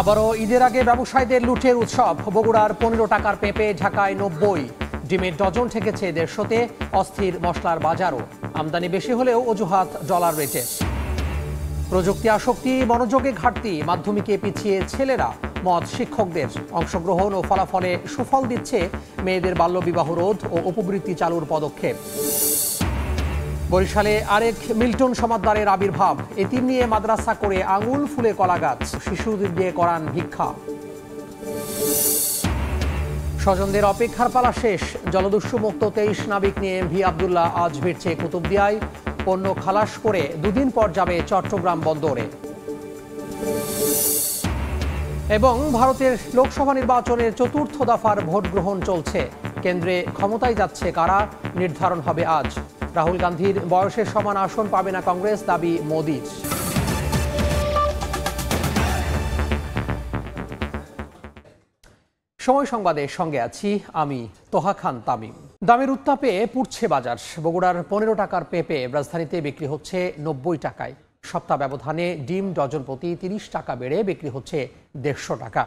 আবারও ঈদের আগে ব্যবসায়ীদের লুটের উৎসব বগুড়ার পনেরো টাকার পেঁপে ঢাকায় নব্বই ডিমের ডজন ঠেকেছে দেড়শোতে অস্থির মশলার বাজারও আমদানি বেশি হলেও অজুহাত ডলার রেটে প্রযুক্তি আসক্তি মনোযোগে ঘাটতি মাধ্যমিকে পিছিয়ে ছেলেরা মত শিক্ষকদের অংশগ্রহণ ও ফলাফলে সুফল দিচ্ছে মেয়েদের বাল্যবিবাহ রোধ ও উপবৃত্তি চালুর পদক্ষেপ বরিশালে আরেক মিল্টন সমাদ্দারের আবির্ভাব এতিম নিয়ে মাদ্রাসা করে আঙুল ফুলে কলা গাছ শিশুদের দিয়ে করান ভিক্ষা স্বজনদের অপেক্ষার পালা শেষ জলদস্যুমুক্ত তেইশ নাবিক নিয়ে ভি আবদুল্লাহ আজ ভিড়ছে কুতুবদিয়ায় পণ্য খালাস করে দুদিন পর যাবে চট্টগ্রাম বন্দরে এবং ভারতের লোকসভা নির্বাচনের চতুর্থ দফার ভোট গ্রহণ চলছে কেন্দ্রে ক্ষমতায় যাচ্ছে কারা নির্ধারণ হবে আজ রাহুল গান্ধীর বয়সের সমান আসন পাবে না কংগ্রেস দাবি মোদির সময় সংবাদে সঙ্গে আছি আমি তোহা খান তামিম দামের উত্তাপে পুড়ছে বাজার বগুড়ার পনেরো টাকার পেঁপে রাজধানীতে বিক্রি হচ্ছে নব্বই টাকায় সপ্তাহ ব্যবধানে ডিম ডজন প্রতি তিরিশ টাকা বেড়ে বিক্রি হচ্ছে দেড়শো টাকা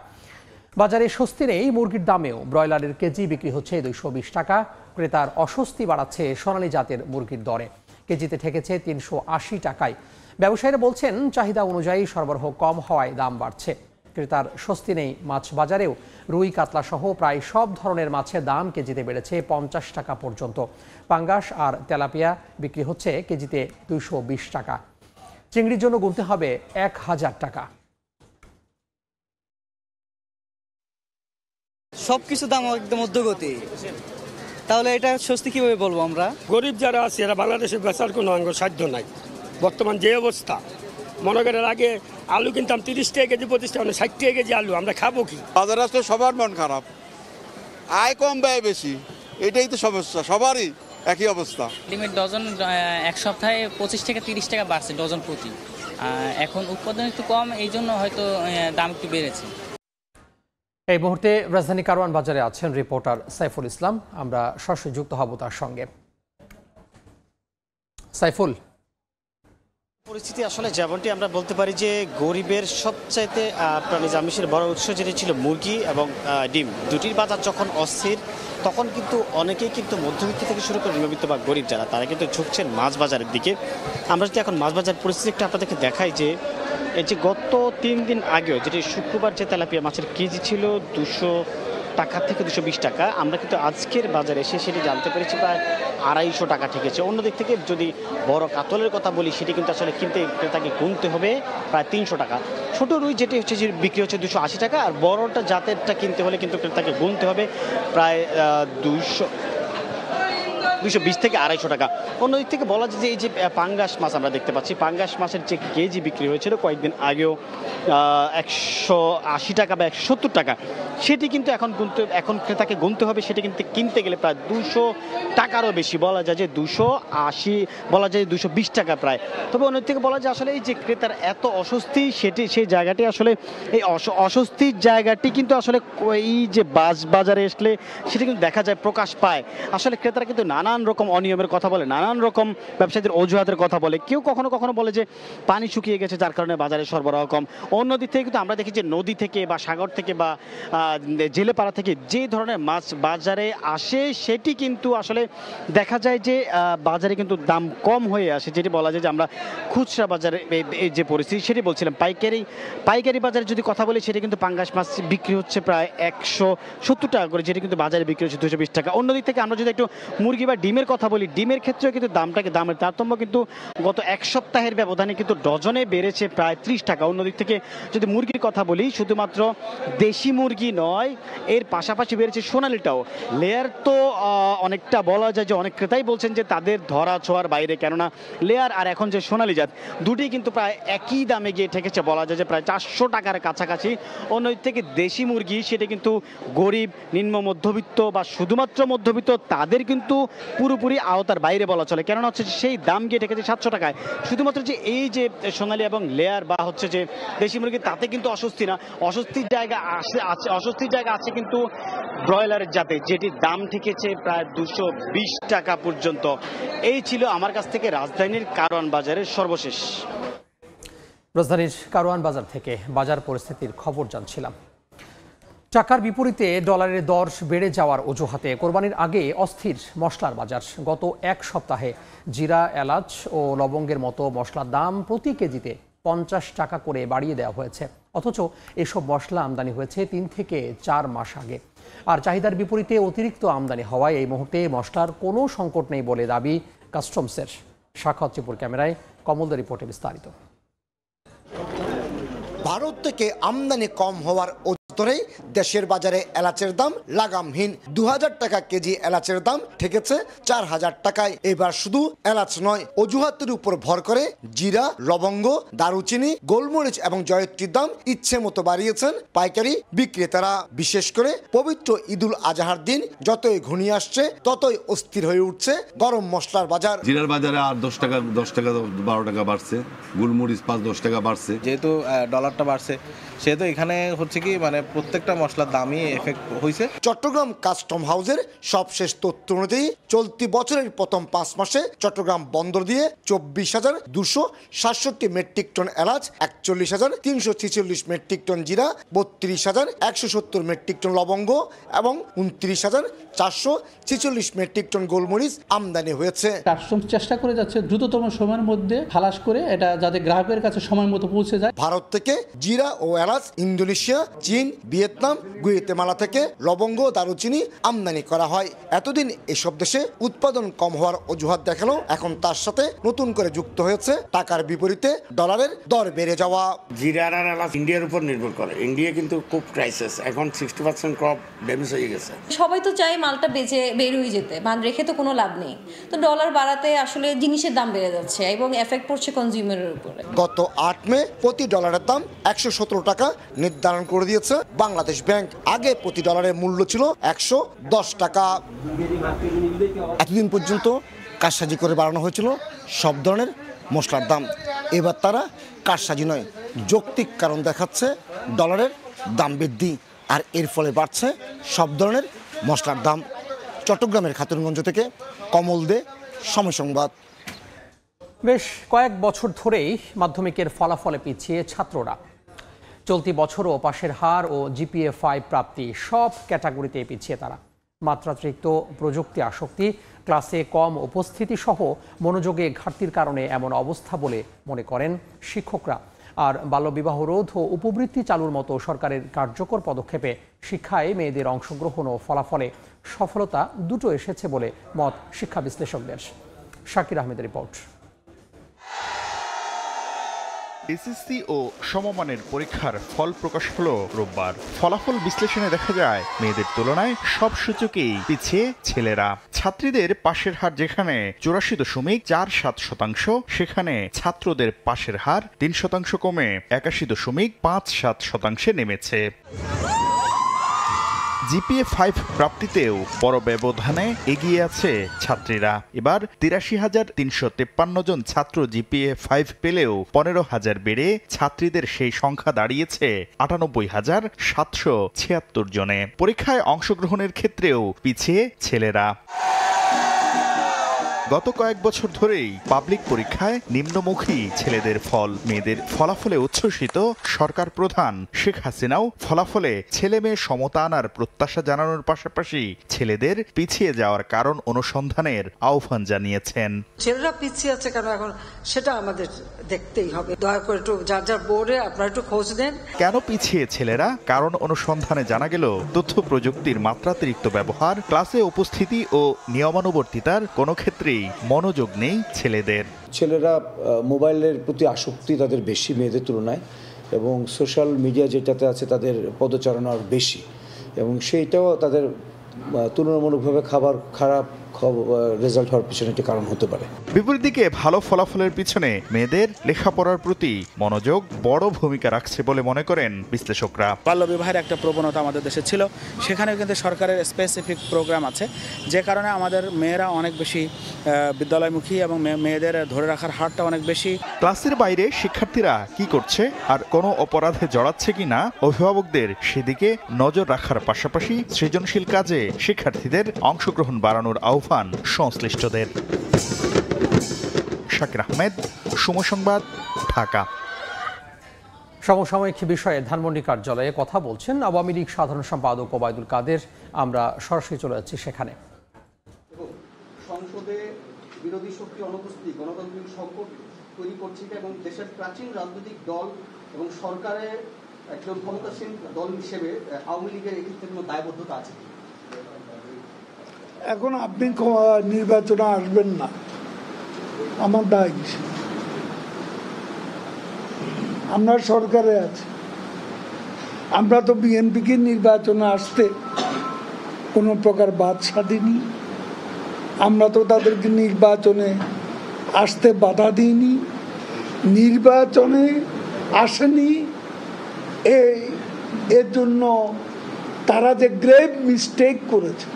বাজারে স্বস্তি নেই মুরগির দামেও ব্রয়লারের কেজি বিক্রি হচ্ছে দুইশো টাকা ক্রেতার অস্বস্তি বাড়াচ্ছে সোনালী জাতের মুরগির দরে কেজিতে ঠেকেছে তিনশো আশি টাকায় ব্যবসায়ীরা বলছেন চাহিদা অনুযায়ী সরবরাহ কম হওয়ায় দাম বাড়ছে ক্রেতার স্বস্তি নেই মাছ বাজারেও রুই কাতলা সহ প্রায় সব ধরনের মাছের দাম কেজিতে বেড়েছে পঞ্চাশ টাকা পর্যন্ত পাঙ্গাস আর তেলাপিয়া বিক্রি হচ্ছে কেজিতে দুইশো টাকা চিংড়ির জন্য গুনতে হবে এক হাজার টাকা সব কিছু দাম একদম মধ্যগতি তাহলে এটা স্বস্তি কীভাবে বলবো আমরা গরিব যারা আছে এরা বাংলাদেশে বেচার কোনো অঙ্গ সাধ্য নাই বর্তমান যে অবস্থা মনে করেন আগে আলু কিনতাম তিরিশ টাকা কেজি পঁচিশ টাকা মানে ষাট টাকা কেজি আলু আমরা খাবো কি বাজার আসলে সবার মন খারাপ আয় কম ব্যয় বেশি এটাই তো সমস্যা সবারই একই অবস্থা লিমিট ডজন এক সপ্তাহে পঁচিশ থেকে তিরিশ টাকা বাড়ছে ডজন প্রতি এখন উৎপাদন একটু কম এই জন্য হয়তো দাম একটু বেড়েছে এই মুহূর্তে রাজধানী কারওয়ান বাজারে আছেন রিপোর্টার সাইফুল ইসলাম আমরা সরাসরি যুক্ত হব তার সঙ্গে সাইফুল পরিস্থিতি আসলে যেমনটি আমরা বলতে পারি যে গরিবের সবচাইতে প্রাণী আমিষের বড় উৎস যেটি ছিল মুরগি এবং ডিম দুটির বাজার যখন অস্থির তখন কিন্তু অনেকেই কিন্তু মধ্যবিত্ত থেকে শুরু করে নিয়মিত বা গরিব যারা তারা কিন্তু ঝুঁকছেন মাছ বাজারের দিকে আমরা যদি এখন মাছ বাজার পরিস্থিতি একটা আপনাদেরকে দেখাই যে এই যে গত তিন দিন আগেও যেটি শুক্রবার যে তেলাপিয়া মাছের কেজি ছিল দুশো টাকা থেকে দুশো বিশ টাকা আমরা কিন্তু আজকের বাজারে এসে সেটি জানতে পেরেছি প্রায় আড়াইশো টাকা ঠেকেছে অন্যদিক থেকে যদি বড় কাতলের কথা বলি সেটি কিন্তু আসলে কিনতে ক্রেতাকে গুনতে হবে প্রায় তিনশো টাকা ছোট রুই যেটি হচ্ছে যে বিক্রি হচ্ছে দুশো আশি টাকা আর বড়টা জাতেরটা কিনতে হলে কিন্তু ক্রেতাকে গুনতে হবে প্রায় দুশো দুশো বিশ থেকে আড়াইশো টাকা অন্যদিক থেকে বলা যায় যে এই যে পাঙ্গাস মাছ আমরা দেখতে পাচ্ছি পাঙ্গাস মাছের যে কেজি বিক্রি হয়েছিল কয়েকদিন আগেও একশো আশি টাকা বা একশো সত্তর টাকা সেটি কিন্তু এখন গুনতে এখন ক্রেতাকে গুনতে হবে সেটি কিন্তু কিনতে গেলে প্রায় দুশো টাকারও বেশি বলা যায় যে দুশো আশি বলা যায় দুশো বিশ টাকা প্রায় তবে অন্য থেকে বলা যায় আসলে এই যে ক্রেতার এত অস্বস্তি সেটি সেই জায়গাটি আসলে এই অস্বস্তির জায়গাটি কিন্তু আসলে এই যে বাস বাজারে আসলে সেটি কিন্তু দেখা যায় প্রকাশ পায় আসলে ক্রেতারা কিন্তু নানা নানান রকম অনিয়মের কথা বলে নানান রকম ব্যবসায়ীদের অজুহাতের কথা বলে কেউ কখনো কখনো বলে যে পানি শুকিয়ে গেছে যার কারণে বাজারে সরবরাহ কম অন্য দিক থেকে কিন্তু আমরা দেখি যে নদী থেকে বা সাগর থেকে বা জেলেপাড়া থেকে যে ধরনের মাছ বাজারে আসে সেটি কিন্তু আসলে দেখা যায় যে বাজারে কিন্তু দাম কম হয়ে আসে যেটি বলা যায় যে আমরা খুচরা বাজারে এই যে পরিস্থিতি সেটি বলছিলাম পাইকারি পাইকারি বাজারে যদি কথা বলি সেটি কিন্তু পাঙ্গাস মাছ বিক্রি হচ্ছে প্রায় একশো সত্তর টাকা করে যেটি কিন্তু বাজারে বিক্রি হচ্ছে দুশো বিশ টাকা অন্যদিক থেকে আমরা যদি একটু মুরগি বা ডিমের কথা বলি ডিমের ক্ষেত্রেও কিন্তু দামটাকে দামের তারতম্য কিন্তু গত এক সপ্তাহের ব্যবধানে কিন্তু ডজনে বেড়েছে প্রায় ত্রিশ টাকা অন্যদিক থেকে যদি মুরগির কথা বলি শুধুমাত্র দেশি মুরগি নয় এর পাশাপাশি বেড়েছে সোনালিটাও লেয়ার তো অনেকটা বলা যায় যে অনেক ক্রেতাই বলছেন যে তাদের ধরা ছোঁয়ার বাইরে কেননা লেয়ার আর এখন যে সোনালি জাত দুটি কিন্তু প্রায় একই দামে গিয়ে ঠেকেছে বলা যায় যে প্রায় চারশো টাকার কাছাকাছি অন্যদিক থেকে দেশি মুরগি সেটা কিন্তু গরিব নিম্ন মধ্যবিত্ত বা শুধুমাত্র মধ্যবিত্ত তাদের কিন্তু পুরোপুরি আওতার বাইরে বলা চলে কেননা হচ্ছে সেই দাম গিয়ে ঠেকেছে সাতশো টাকায় শুধুমাত্র যে এই যে সোনালি এবং লেয়ার বা হচ্ছে যে দেশি মুরগি তাতে কিন্তু অস্বস্তি না অস্বস্তির জায়গা আসে আছে অস্বস্তির জায়গা আছে কিন্তু ব্রয়লারের জাতে যেটির দাম ঠেকেছে প্রায় দুশো বিশ টাকা পর্যন্ত এই ছিল আমার কাছ থেকে রাজধানীর কারণ বাজারের সর্বশেষ রাজধানীর কারওয়ান বাজার থেকে বাজার পরিস্থিতির খবর জানছিলাম টাকার বিপরীতে ডলারের দর বেড়ে যাওয়ার অজুহাতে কোরবানির আগে অস্থির মশলার বাজার গত এক সপ্তাহে জিরা এলাচ ও লবঙ্গের মতো মশলার দাম প্রতি কেজিতে পঞ্চাশ টাকা করে বাড়িয়ে দেওয়া হয়েছে অথচ এসব মশলা আমদানি হয়েছে তিন থেকে চার মাস আগে আর চাহিদার বিপরীতে অতিরিক্ত আমদানি হওয়ায় এই মুহূর্তে মশলার কোনো সংকট নেই বলে দাবি কাস্টমসের শাখা ত্রিপুর ক্যামেরায় কমলদের রিপোর্টে বিস্তারিত ভারত থেকে আমদানি কম হওয়ার ধরেই দেশের বাজারে এলাচের দাম লাগামহীন দু টাকা কেজি এলাচের দাম ঠেকেছে চার হাজার টাকায় এবার শুধু এলাচ নয় অজুহাতের উপর ভর করে জিরা লবঙ্গ দারুচিনি গোলমরিচ এবং জয়ত্রীর দাম ইচ্ছে মতো বাড়িয়েছেন পাইকারি বিক্রেতারা বিশেষ করে পবিত্র ঈদুল আজহার দিন যতই ঘনিয়ে আসছে ততই অস্থির হয়ে উঠছে গরম মশলার বাজার জিরার বাজারে আর দশ টাকা দশ টাকা বারো টাকা বাড়ছে গোলমরিচ পাঁচ দশ টাকা বাড়ছে যেহেতু ডলারটা বাড়ছে সেহেতু এখানে হচ্ছে কি মানে প্রত্যেকটা মশলার দামই এফেক্ট হয়েছে চট্টগ্রাম কাস্টম হাউসের সবশেষ তথ্য অনুযায়ী চলতি বছরের প্রথম পাঁচ মাসে চট্টগ্রাম বন্দর দিয়ে চব্বিশ হাজার দুশো সাতষট্টি মেট্রিক টন এলাচ একচল্লিশ হাজার তিনশো ছিচল্লিশ মেট্রিক টন জিরা বত্রিশ হাজার একশো সত্তর মেট্রিক টন লবঙ্গ এবং উনত্রিশ হাজার চারশো ছিচল্লিশ মেট্রিক টন গোলমরিচ আমদানি হয়েছে কাস্টমস চেষ্টা করে যাচ্ছে দ্রুততম সময়ের মধ্যে খালাস করে এটা যাতে গ্রাহকের কাছে সময় মতো পৌঁছে যায় ভারত থেকে জিরা ও এলাচ ইন্দোনেশিয়া চীন ভিয়েতনাম গুয়েতেমালা থেকে লবঙ্গ দারুচিনি আমদানি করা হয় এতদিন এসব দেশে উৎপাদন কম হওয়ার অজুহাত দেখানো এখন তার সাথে নতুন করে যুক্ত হয়েছে টাকার বিপরীতে ডলারের দর বেড়ে যাওয়া জিরার আর ইন্ডিয়ার উপর নির্ভর করে ইন্ডিয়া কিন্তু খুব ক্রাইসিস এখন সিক্সটি পার্সেন্ট ক্রপ ড্যামেজ হয়ে গেছে সবাই তো চায় মালটা বেঁচে বের হয়ে যেতে মান রেখে তো কোনো লাভ নেই তো ডলার বাড়াতে আসলে জিনিসের দাম বেড়ে যাচ্ছে এবং এফেক্ট পড়ছে কনজিউমারের উপরে গত আট মে প্রতি ডলারের দাম একশো টাকা নির্ধারণ করে দিয়েছে বাংলাদেশ ব্যাংক আগে প্রতি ডলারের মূল্য ছিল একশো দশ টাকা এতদিন পর্যন্ত কারসাজি করে বাড়ানো হয়েছিল সব ধরনের মশলার দাম এবার তারা কারসাজি নয় যৌক্তিক কারণ দেখাচ্ছে ডলারের দাম বৃদ্ধি আর এর ফলে বাড়ছে সব ধরনের মশলার দাম চট্টগ্রামের খাতুনগঞ্জ থেকে কমল দে সময় সংবাদ বেশ কয়েক বছর ধরেই মাধ্যমিকের ফলাফলে পিছিয়ে ছাত্ররা চলতি বছরও পাশের হার ও জিপিএ ফাইভ প্রাপ্তি সব ক্যাটাগরিতে পিছিয়ে তারা মাত্রাতিরিক্ত প্রযুক্তি আসক্তি ক্লাসে কম উপস্থিতি সহ মনোযোগে ঘাটতির কারণে এমন অবস্থা বলে মনে করেন শিক্ষকরা আর বাল্যবিবাহ রোধ ও উপবৃত্তি চালুর মতো সরকারের কার্যকর পদক্ষেপে শিক্ষায় মেয়েদের অংশগ্রহণ ও ফলাফলে সফলতা দুটো এসেছে বলে মত শিক্ষা বিশ্লেষকদের শাকির আহমেদের রিপোর্ট এসএসসি ও সমমানের পরীক্ষার ফল প্রকাশ হলো রোববার ফলাফল বিশ্লেষণে দেখা যায় মেয়েদের তুলনায় সব সূচকেই পিছিয়ে ছেলেরা ছাত্রীদের পাশের হার যেখানে চুরাশি দশমিক চার সাত শতাংশ সেখানে ছাত্রদের পাশের হার তিন শতাংশ কমে একাশি দশমিক পাঁচ সাত শতাংশে নেমেছে জিপিএ ফাইভ প্রাপ্তিতেও বড় ব্যবধানে এগিয়ে আছে ছাত্রীরা এবার তিরাশি হাজার তিনশো তেপ্পান্ন জন ছাত্র জিপিএ ফাইভ পেলেও পনেরো হাজার বেড়ে ছাত্রীদের সেই সংখ্যা দাঁড়িয়েছে আটানব্বই হাজার সাতশো ছিয়াত্তর জনে পরীক্ষায় অংশগ্রহণের ক্ষেত্রেও পিছিয়ে ছেলেরা গত কয়েক বছর ধরেই পাবলিক পরীক্ষায় নিম্নমুখী ছেলেদের ফল মেয়েদের ফলাফলে উচ্ছ্বসিত সরকার প্রধান শেখ হাসিনাও ফলাফলে ছেলে মেয়ে সমতা আনার প্রত্যাশা জানানোর পাশাপাশি ছেলেদের পিছিয়ে যাওয়ার কারণ অনুসন্ধানের আহ্বান জানিয়েছেন ছেলেরা পিছিয়ে আছে কেন এখন সেটা আমাদের দেখতেই হবে দয়া করে একটু যার যার বোর্ডে আপনারা একটু খোঁজ দেন কেন পিছিয়ে ছেলেরা কারণ অনুসন্ধানে জানা গেল তথ্য প্রযুক্তির মাত্রাতিরিক্ত ব্যবহার ক্লাসে উপস্থিতি ও নিয়মানুবর্তিতার কোনো ক্ষেত্রে কিছুতেই মনোযোগ নেই ছেলেদের ছেলেরা মোবাইলের প্রতি আসক্তি তাদের বেশি মেয়েদের তুলনায় এবং সোশ্যাল মিডিয়া যেটাতে আছে তাদের পদচারণা বেশি এবং সেইটাও তাদের তুলনামূলকভাবে খাবার খারাপ রেজাল্ট হওয়ার পিছনে একটি কারণ হতে পারে বিপরীত দিকে ভালো ফলাফলের পিছনে মেয়েদের লেখাপড়ার প্রতি মনোযোগ বড় ভূমিকা রাখছে বলে মনে করেন বিশ্লেষকরা বাল্য বিবাহের একটা প্রবণতা আমাদের দেশে ছিল সেখানে কিন্তু সরকারের স্পেসিফিক প্রোগ্রাম আছে যে কারণে আমাদের মেয়েরা অনেক বেশি বিদ্যালয়মুখী এবং মেয়েদের ধরে রাখার হারটা অনেক বেশি ক্লাসের বাইরে শিক্ষার্থীরা কি করছে আর কোনো অপরাধে জড়াচ্ছে কি না অভিভাবকদের সেদিকে নজর রাখার পাশাপাশি সৃজনশীল কাজে শিক্ষার্থীদের অংশগ্রহণ বাড়ানোর আহ্বান আহ্বান সংশ্লিষ্টদের শাকির আহমেদ সময় সংবাদ ঢাকা সমসাময়িক বিষয়ে ধানমন্ডি কার্যালয়ে কথা বলছেন আওয়ামী লীগ সাধারণ সম্পাদক ওবায়দুল কাদের আমরা সরাসরি চলে যাচ্ছি সেখানে সংসদে বিরোধী শক্তি অনুপস্থিতি গণতান্ত্রিক সংকট তৈরি করছে এবং দেশের প্রাচীন রাজনৈতিক দল এবং সরকারের একজন ক্ষমতাসীন দল হিসেবে আওয়ামী লীগের এক্ষেত্রে কোনো দায়বদ্ধতা আছে এখন আপনি নির্বাচনে আসবেন না আমার দায় আমরা সরকারে আছি আমরা তো বিএনপিকে নির্বাচনে আসতে কোনো প্রকার বাদ সাধিনি আমরা তো তাদেরকে নির্বাচনে আসতে বাধা দিইনি নির্বাচনে আসেনি এই এর জন্য তারা যে গ্রেভ মিস্টেক করেছে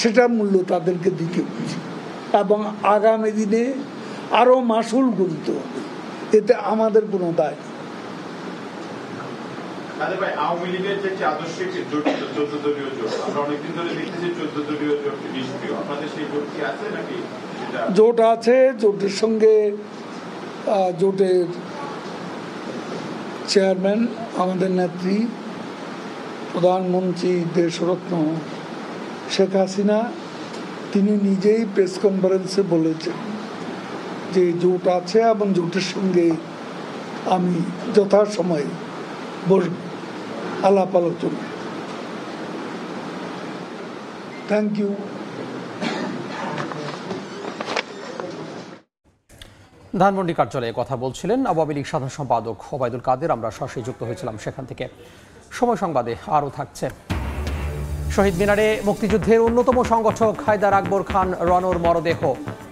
সেটা মূল্য তাদেরকে দিতে হচ্ছে এবং আগামী দিনে আরও মাসুল গুরুত্ব হবে এতে আমাদের কোনো দায় নেই জোট আছে জোটের সঙ্গে জোটের চেয়ারম্যান আমাদের নেত্রী প্রধানমন্ত্রী দেশরত্ন শেখ হাসিনা তিনি নিজেই প্রেস কনফারেন্সে বলেছেন যে জোট আছে এবং জোটের সঙ্গে আমি যথাসময়ে বসব আলাপ আলোচনা থ্যাংক ইউ ধানমন্ডি কার্যালয়ে কথা বলছিলেন আওয়ামী লীগ সাধারণ সম্পাদক ওবায়দুল কাদের আমরা সরাসরি যুক্ত হয়েছিলাম সেখান থেকে সময় সংবাদে আরও থাকছে শহীদ মিনারে মুক্তিযুদ্ধের অন্যতম সংগঠক হায়দার আকবর খান রনর মরদেহ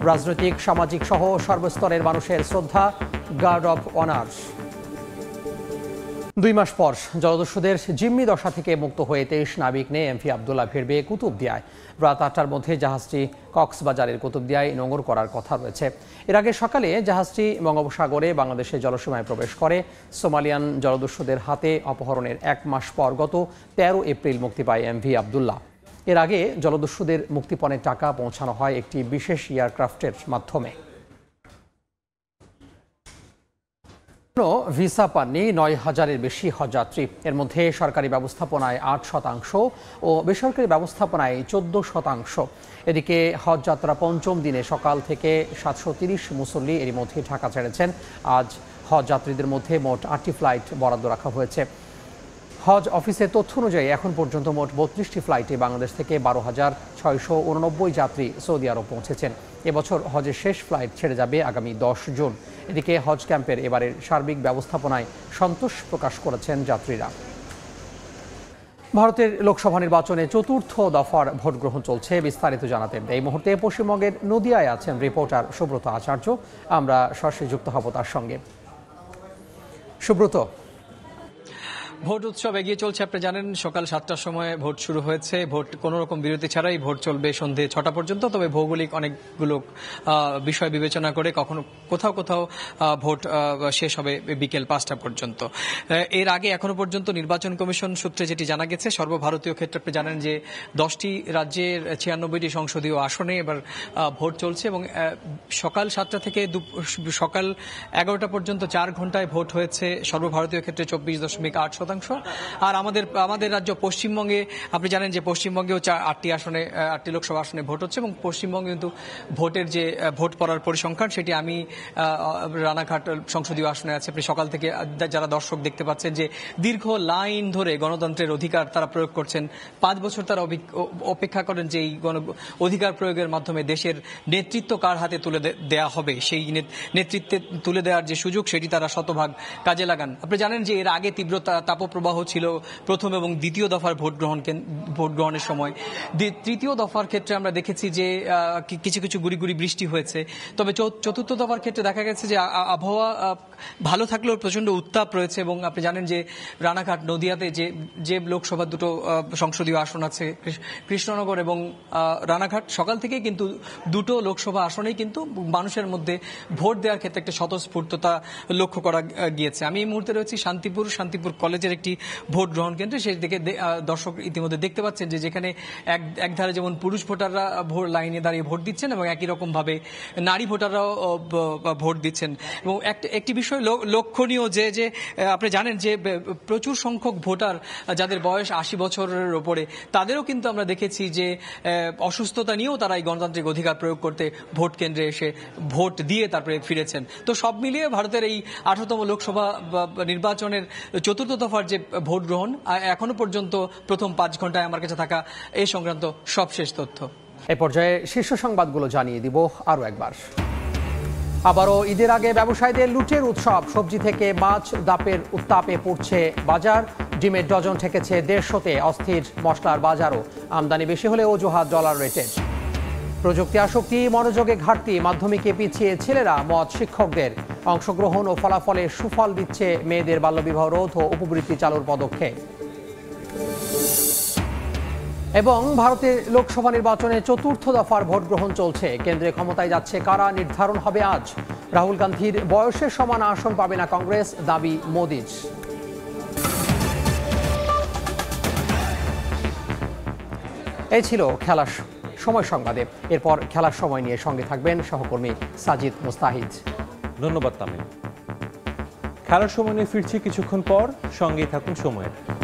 রাজনৈতিক সামাজিক সহ সর্বস্তরের মানুষের শ্রদ্ধা গার্ড অব অনার্স দুই মাস পর জলদস্যুদের জিম্মি দশা থেকে মুক্ত হয়ে তেইশ নাবিক নিয়ে এমপি আবদুল্লাহ ফিরবে কুতুবদিয়ায় রাত আটটার মধ্যে জাহাজটি কক্সবাজারের কুতুবদিয়ায় নোঙর করার কথা রয়েছে এর আগে সকালে জাহাজটি বঙ্গোপসাগরে বাংলাদেশের জলসীমায় প্রবেশ করে সোমালিয়ান জলদস্যুদের হাতে অপহরণের এক মাস পর গত তেরো এপ্রিল মুক্তি পায় এমভি আবদুল্লাহ এর আগে জলদস্যুদের মুক্তিপণের টাকা পৌঁছানো হয় একটি বিশেষ এয়ারক্রাফটের মাধ্যমে ভিসা পাননি নয় হাজারের বেশি হজযাত্রী এর মধ্যে সরকারি ব্যবস্থাপনায় আট শতাংশ ও বেসরকারি ব্যবস্থাপনায় চোদ্দ শতাংশ এদিকে হজযাত্রা পঞ্চম দিনে সকাল থেকে সাতশো তিরিশ মুসল্লি এর মধ্যে ঢাকা ছেড়েছেন আজ হজযাত্রীদের মধ্যে মোট আটটি ফ্লাইট বরাদ্দ রাখা হয়েছে হজ অফিসের তথ্য অনুযায়ী এখন পর্যন্ত মোট বত্রিশটি ফ্লাইটে বাংলাদেশ থেকে বারো হাজার ছয়শো উননব্বই যাত্রী সৌদি আরব পৌঁছেছেন এবছর হজের শেষ ফ্লাইট ছেড়ে যাবে আগামী দশ জুন এদিকে হজ ক্যাম্পের এবারের সার্বিক ব্যবস্থাপনায় সন্তোষ প্রকাশ করেছেন যাত্রীরা ভারতের লোকসভা নির্বাচনে চতুর্থ দফার ভোট গ্রহণ চলছে বিস্তারিত জানাতে এই মুহূর্তে পশ্চিমবঙ্গের নদিয়ায় আছেন রিপোর্টার সুব্রত আচার্য আমরা সরাসরি যুক্ত হব তার সঙ্গে সুব্রত ভোট উৎসব এগিয়ে চলছে আপনি জানেন সকাল সাতটার সময় ভোট শুরু হয়েছে ভোট কোনো রকম বিরতি ছাড়াই ভোট চলবে সন্ধে ছটা পর্যন্ত তবে ভৌগোলিক অনেকগুলো বিষয় বিবেচনা করে কখনো কোথাও কোথাও ভোট শেষ হবে বিকেল পাঁচটা পর্যন্ত এর আগে এখনো পর্যন্ত নির্বাচন কমিশন সূত্রে যেটি জানা গেছে সর্বভারতীয় ক্ষেত্রে আপনি জানেন যে দশটি রাজ্যের ছিয়ানব্বইটি সংসদীয় আসনে এবার ভোট চলছে এবং সকাল সাতটা থেকে সকাল এগারোটা পর্যন্ত চার ঘন্টায় ভোট হয়েছে সর্বভারতীয় ক্ষেত্রে চব্বিশ দশমিক আট শতাংশ আর আমাদের আমাদের রাজ্য পশ্চিমবঙ্গে আপনি জানেন যে পশ্চিমবঙ্গেও আটটি আসনে আটটি লোকসভা আসনে ভোট হচ্ছে এবং পশ্চিমবঙ্গে কিন্তু ভোটের যে ভোট পড়ার পরিসংখ্যান সেটি আমি রানাঘাট সংসদীয় আসনে আছে আপনি সকাল থেকে যারা দর্শক দেখতে পাচ্ছেন যে দীর্ঘ লাইন ধরে গণতন্ত্রের অধিকার তারা প্রয়োগ করছেন পাঁচ বছর তারা অপেক্ষা করেন যে এই গণ অধিকার প্রয়োগের মাধ্যমে দেশের নেতৃত্ব কার হাতে তুলে দেয়া হবে সেই নেতৃত্বে তুলে দেওয়ার যে সুযোগ সেটি তারা শতভাগ কাজে লাগান আপনি জানেন যে এর আগে তীব্র তাপ তাপপ্রবাহ ছিল প্রথম এবং দ্বিতীয় দফার ভোট গ্রহণ ভোট গ্রহণের সময় তৃতীয় দফার ক্ষেত্রে আমরা দেখেছি যে কিছু কিছু গুড়ি গুড়ি বৃষ্টি হয়েছে তবে চতুর্থ দফার ক্ষেত্রে দেখা গেছে যে আবহাওয়া ভালো থাকলেও প্রচণ্ড উত্তাপ রয়েছে এবং আপনি জানেন যে রানাঘাট নদিয়াতে যে যে লোকসভার দুটো সংসদীয় আসন আছে কৃষ্ণনগর এবং রানাঘাট সকাল থেকে কিন্তু দুটো লোকসভা আসনেই কিন্তু মানুষের মধ্যে ভোট দেওয়ার ক্ষেত্রে একটা স্বতঃস্ফূর্ততা লক্ষ্য করা গিয়েছে আমি এই মুহূর্তে রয়েছি শান্তিপুর শান্তিপুর কলেজের বাংলাদেশের একটি ভোট গ্রহণ কেন্দ্র সেদিকে দর্শক ইতিমধ্যে দেখতে পাচ্ছেন যে যেখানে এক একধারে যেমন পুরুষ ভোটাররা ভোট লাইনে দাঁড়িয়ে ভোট দিচ্ছেন এবং একই রকমভাবে নারী ভোটাররাও ভোট দিচ্ছেন এবং একটি বিষয় লক্ষণীয় যে যে আপনি জানেন যে প্রচুর সংখ্যক ভোটার যাদের বয়স আশি বছরের ওপরে তাদেরও কিন্তু আমরা দেখেছি যে অসুস্থতা নিয়েও তারা এই গণতান্ত্রিক অধিকার প্রয়োগ করতে ভোট কেন্দ্রে এসে ভোট দিয়ে তারপরে ফিরেছেন তো সব মিলিয়ে ভারতের এই আঠারোতম লোকসভা নির্বাচনের চতুর্থ দফার যে ভোট গ্রহণ এখনো পর্যন্ত প্রথম পাঁচ ঘন্টায় আমার কাছে থাকা এ সংক্রান্ত সবশেষ তথ্য এ পর্যায়ে শীর্ষ সংবাদগুলো জানিয়ে দিব আরও একবার আবারও ঈদের আগে ব্যবসায়ীদের লুটের উৎসব সবজি থেকে মাছ দাপের উত্তাপে পড়ছে বাজার ডিমের ডজন ঠেকেছে দেড়শোতে অস্থির মশলার বাজারও আমদানি বেশি হলে অজুহাত ডলার রেটেড প্রযুক্তি আসক্তি মনোযোগে ঘাটতি মাধ্যমিকে পিছিয়ে ছেলেরা মত শিক্ষকদের অংশগ্রহণ ও ফলাফলে সুফল দিচ্ছে মেয়েদের বাল্যবিবাহ রোধ ও উপবৃত্তি চালুর পদক্ষেপ এবং ভারতের লোকসভা নির্বাচনে চতুর্থ দফার ভোট গ্রহণ চলছে কেন্দ্রে ক্ষমতায় যাচ্ছে কারা নির্ধারণ হবে আজ রাহুল গান্ধীর বয়সের সমান আসন পাবে না কংগ্রেস দাবি মোদির এই ছিল খেলার সময় সংবাদে এরপর খেলার সময় নিয়ে সঙ্গে থাকবেন সহকর্মী সাজিদ মোস্তাহিদ ধন্যবাদ তামিম খেলার সময় নিয়ে ফিরছি কিছুক্ষণ পর সঙ্গেই থাকুন সময়ের